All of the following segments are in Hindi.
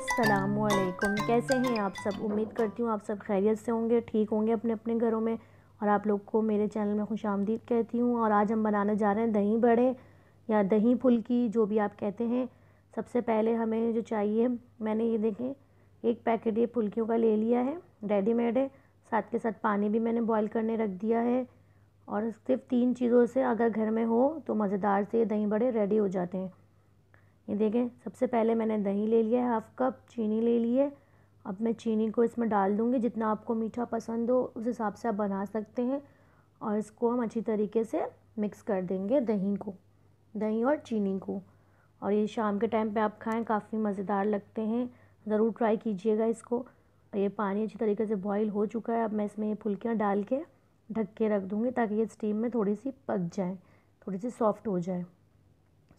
असलकुम कैसे हैं आप सब उम्मीद करती हूँ आप सब खैरियत से होंगे ठीक होंगे अपने अपने घरों में और आप लोग को मेरे चैनल में खुश आमदीद कहती हूँ और आज हम बनाने जा रहे हैं दही बड़े या दही फुल्की जो भी आप कहते हैं सबसे पहले हमें जो चाहिए मैंने ये देखें एक पैकेट ये फुल्कियों का ले लिया है रेडीमेड है साथ के साथ पानी भी मैंने बॉयल करने रख दिया है और सिर्फ तीन चीज़ों से अगर घर में हो तो मज़ेदार से दही बड़े रेडी हो जाते हैं ये देखें सबसे पहले मैंने दही ले लिया है हाफ़ कप चीनी ले ली है अब मैं चीनी को इसमें डाल दूँगी जितना आपको मीठा पसंद हो उस हिसाब से आप बना सकते हैं और इसको हम अच्छी तरीके से मिक्स कर देंगे दही को दही और चीनी को और ये शाम के टाइम पे आप खाएं काफ़ी मज़ेदार लगते हैं ज़रूर ट्राई कीजिएगा इसको और ये पानी अच्छी तरीके से बॉईल हो चुका है अब मैं इसमें ये फुलकियाँ डाल के ढक के रख दूँगी ताकि ये स्टीम में थोड़ी सी पक जाए थोड़ी सी सॉफ्ट हो जाए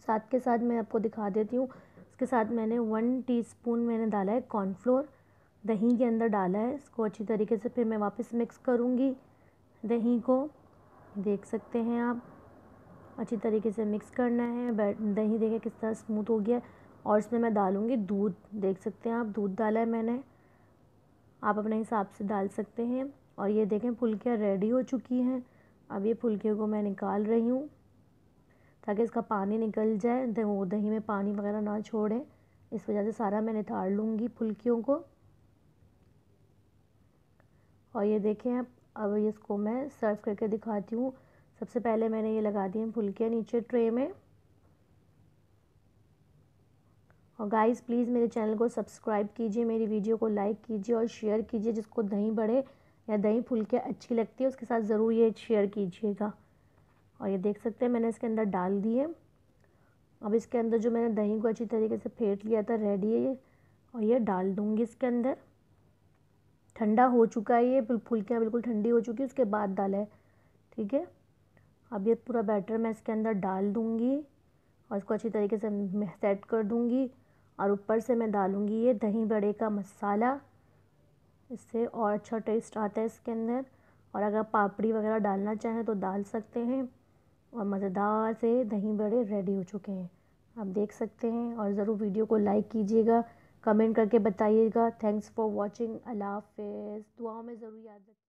साथ के साथ मैं आपको दिखा देती हूँ इसके साथ मैंने वन टीस्पून मैंने डाला है कॉर्नफ्लोर दही के अंदर डाला है इसको अच्छी तरीके से फिर मैं वापस मिक्स करूँगी दही को देख सकते हैं आप अच्छी तरीके से मिक्स करना है दही देखें किस तरह स्मूथ हो गया और इसमें मैं डालूँगी दूध देख सकते हैं आप दूध डाला है मैंने आप अपने हिसाब से डाल सकते हैं और ये देखें फुलकियाँ रेडी हो चुकी हैं अब ये फुलकियों को मैं निकाल रही हूँ ताकि इसका पानी निकल जाए वो दही में पानी वगैरह ना छोड़े इस वजह से सारा मैं निथार लूँगी फुल्कियों को और ये देखें आप अब इसको मैं सर्व करके दिखाती हूँ सबसे पहले मैंने ये लगा दी हैं फुल्कियाँ नीचे ट्रे में और गाइस प्लीज़ मेरे चैनल को सब्सक्राइब कीजिए मेरी वीडियो को लाइक कीजिए और शेयर कीजिए जिसको दही बड़े या दही फुल्के अच्छी लगती है उसके साथ ज़रूर ये शेयर कीजिएगा और ये देख सकते हैं मैंने इसके अंदर डाल दिए अब इसके अंदर जो मैंने दही को अच्छी तरीके से फेंट लिया था रेडी है ये और ये डाल दूँगी इसके अंदर ठंडा हो चुका है ये फुलकियाँ बिल्कुल ठंडी हो चुकी है उसके बाद डाला है ठीक है अब ये पूरा बैटर मैं इसके अंदर डाल दूँगी और इसको अच्छी तरीके से सेट कर दूँगी और ऊपर से मैं डालूँगी ये दही बड़े का मसाला इससे और अच्छा टेस्ट आता है इसके अंदर और अगर पापड़ी वगैरह डालना चाहें तो डाल सकते हैं और मज़ेदार से दही बड़े रेडी हो चुके हैं आप देख सकते हैं और ज़रूर वीडियो को लाइक कीजिएगा कमेंट करके बताइएगा थैंक्स फॉर वॉचिंग अल्लाह हाफ दुआओं में ज़रूर याद रखें